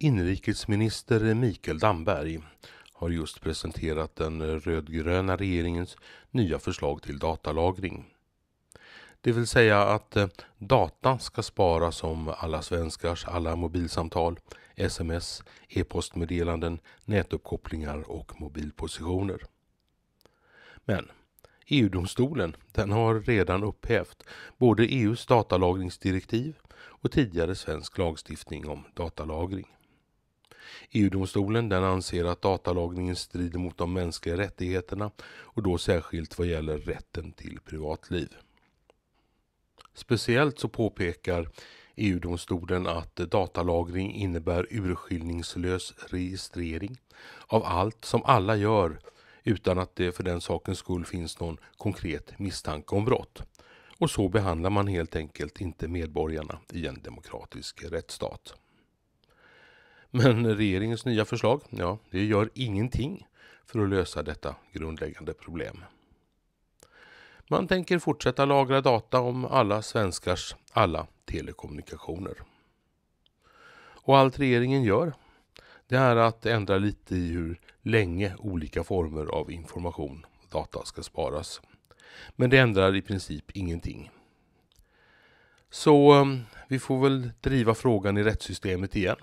Inrikesminister Mikael Damberg har just presenterat den rödgröna regeringens nya förslag till datalagring. Det vill säga att eh, data ska sparas om alla svenskars alla mobilsamtal, sms, e-postmeddelanden, nätuppkopplingar och mobilpositioner. Men EU-domstolen har redan upphävt både EUs datalagringsdirektiv och tidigare svensk lagstiftning om datalagring. EU-domstolen den anser att datalagringen strider mot de mänskliga rättigheterna och då särskilt vad gäller rätten till privatliv. Speciellt så påpekar EU-domstolen att datalagring innebär urskiljningslös registrering av allt som alla gör utan att det för den sakens skull finns någon konkret misstanke om brott. Och så behandlar man helt enkelt inte medborgarna i en demokratisk rättsstat. Men regeringens nya förslag, ja, det gör ingenting för att lösa detta grundläggande problem. Man tänker fortsätta lagra data om alla svenskars alla telekommunikationer. Och allt regeringen gör, det är att ändra lite i hur länge olika former av information och data ska sparas. Men det ändrar i princip ingenting. Så eh, vi får väl driva frågan i rättssystemet igen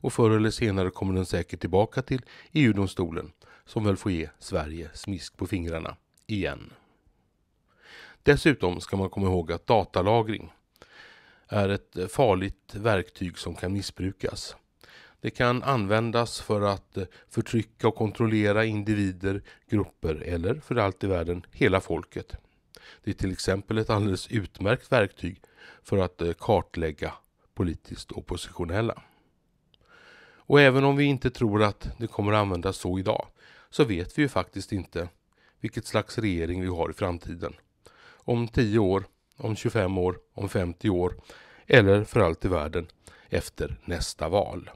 och förr eller senare kommer den säkert tillbaka till EU-domstolen som väl får ge Sverige smisk på fingrarna igen. Dessutom ska man komma ihåg att datalagring är ett farligt verktyg som kan missbrukas. Det kan användas för att förtrycka och kontrollera individer, grupper eller för allt i världen hela folket. Det är till exempel ett alldeles utmärkt verktyg för att eh, kartlägga politiskt oppositionella. Och även om vi inte tror att det kommer att användas så idag så vet vi ju faktiskt inte vilket slags regering vi har i framtiden. Om 10 år, om 25 år, om 50 år eller för allt i världen efter nästa val.